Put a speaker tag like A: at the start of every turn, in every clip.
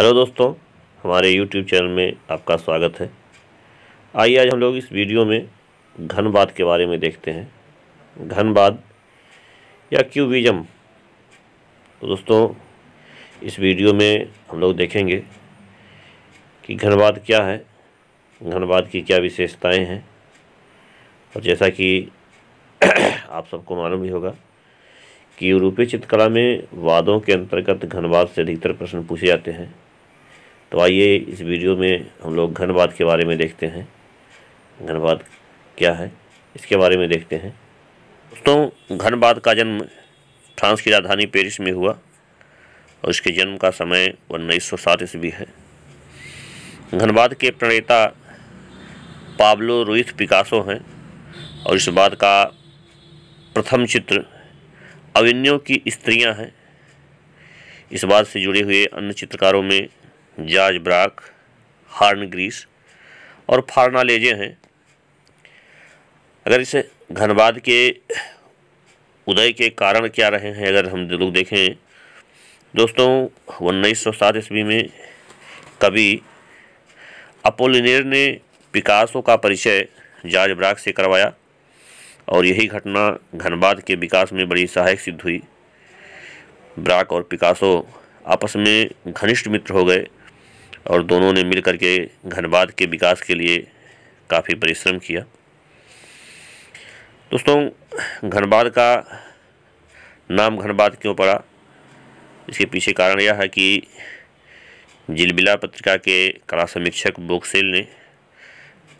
A: hello दोस्तों हमारे YouTube channel में आपका स्वागत है आइए आज हम लोग इस वीडियो में घनवाद के बारे में देखते हैं घनवाद या क्यूबिज्म तो दोस्तों इस वीडियो में हम लोग देखेंगे कि घनवाद क्या है घनवाद की क्या विशेषताएं हैं और जैसा कि आप सबको मालूम ही होगा कि यूरोपीय चित्रकला में वादों के अंतर्गत घनवाद से अधिकतर प्रश्न पूछे जाते हैं तो आइए इस वीडियो में हम लोग घनवाद के बारे में देखते हैं घनवाद क्या है इसके बारे में देखते हैं दोस्तों घनवाद का जन्म फ्रांस की राजधानी पेरिस में हुआ और इसके जन्म का समय उन्नीस सौ सात ईस्वी है घनवाद के प्रणेता पाब्लो रुइस पिकासो हैं और इस बात का प्रथम चित्र अविन्यों की स्त्रियां हैं इस बात से जुड़े हुए अन्य चित्रकारों में जॉर्ज ब्राक हार्न ग्रीस और फार्नालेजे हैं अगर इसे घनबाद के उदय के कारण क्या रहे हैं अगर हम लोग देखें दोस्तों उन्नीस सौ सात ईस्वी में कवि अपोलिनेर ने पिकासो का परिचय जॉर्ज ब्राक से करवाया और यही घटना घनबाद के विकास में बड़ी सहायक सिद्ध हुई ब्राक और पिकासो आपस में घनिष्ठ मित्र हो गए और दोनों ने मिलकर के धनबाद के विकास के लिए काफ़ी परिश्रम किया दोस्तों घनबाद का नाम घनबाद क्यों पड़ा इसके पीछे कारण यह है कि जिलबिला पत्रिका के कला समीक्षक बोक्सेल ने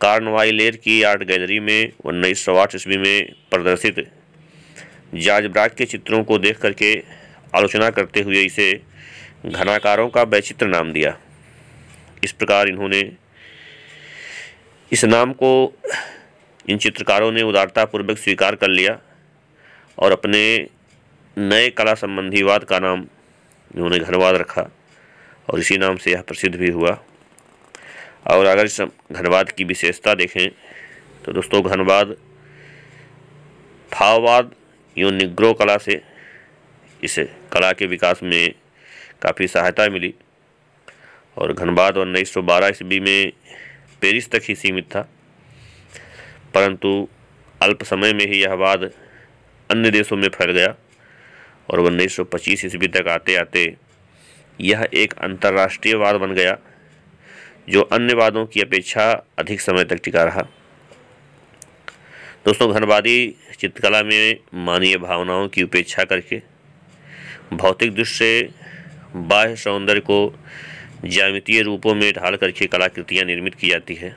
A: कार्नवाइलेर की आर्ट गैलरी में उन्नीस सौ आठ ईस्वी में प्रदर्शित जाजब्राग के चित्रों को देख करके आलोचना करते हुए इसे घनाकारों का वैचित्र नाम दिया इस प्रकार इन्होंने इस नाम को इन चित्रकारों ने उदारतापूर्वक स्वीकार कर लिया और अपने नए कला संबंधीवाद का नाम इन्होंने घनवाद रखा और इसी नाम से यह प्रसिद्ध भी हुआ और अगर इस घनवाद की विशेषता देखें तो दोस्तों घनवाद भाववाद यूँ निग्रो कला से इस कला के विकास में काफ़ी सहायता मिली और घनबाद और उन्नीस सौ बारह ईस्वी में पेरिस तक ही सीमित था परंतु अल्प समय में ही यह वाद अन्य देशों में फैल गया और उन्नीस सौ पच्चीस ईस्वी तक आते आते यह एक अंतर्राष्ट्रीय वाद बन गया जो अन्य वादों की अपेक्षा अधिक समय तक टिका रहा दोस्तों घनवादी चित्रकला में मानवीय भावनाओं की उपेक्षा करके भौतिक दृश्य से बाह्य सौंदर्य को ज्यामितीय रूपों में ढाल करके कलाकृतियाँ निर्मित की जाती है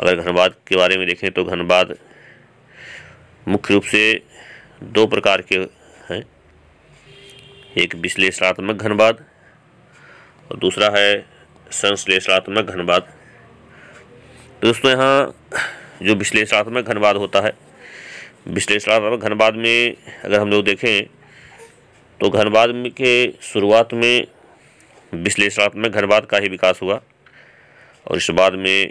A: अगर घनवाद के बारे में देखें तो घनवाद मुख्य रूप से दो प्रकार के हैं एक विश्लेषणात्मक घनवाद और दूसरा है संश्लेषणात्मक घनवाद तो दोस्तों यहाँ जो विश्लेषणात्मक घनवाद होता है विश्लेषणात्मक घनवाद में अगर हम लोग देखें तो घनवाद के शुरुआत में विश्लेषणात्मक घनवाद का ही विकास हुआ और इस बाद में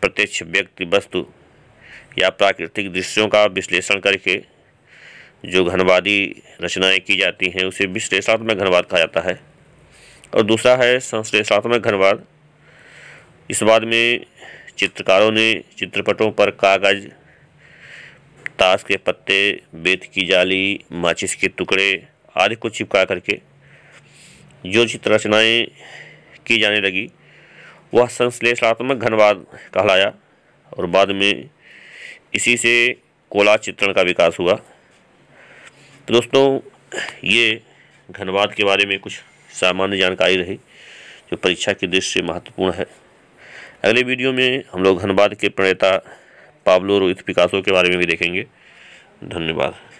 A: प्रत्यक्ष व्यक्ति वस्तु या प्राकृतिक दृश्यों का विश्लेषण करके जो घनवादी रचनाएं की जाती हैं उसे विश्लेषणात्मक घनवाद कहा जाता है और दूसरा है संश्लेषणात्मक घनवाद इस बाद में चित्रकारों ने चित्रपटों पर कागज ताश के पत्ते बेत की जाली माचिस के टुकड़े आदि को चिपका करके जो चित्र रचनाएँ की जाने लगी वह संश्लेषणात्मक घनवाद कहलाया और बाद में इसी से कोला चित्रण का विकास हुआ तो दोस्तों ये घनवाद के बारे में कुछ सामान्य जानकारी रही जो परीक्षा की दृष्टि से महत्वपूर्ण है अगले वीडियो में हम लोग घनवाद के प्रणेता पाब्लो रोहित पिकासो के बारे में भी देखेंगे धन्यवाद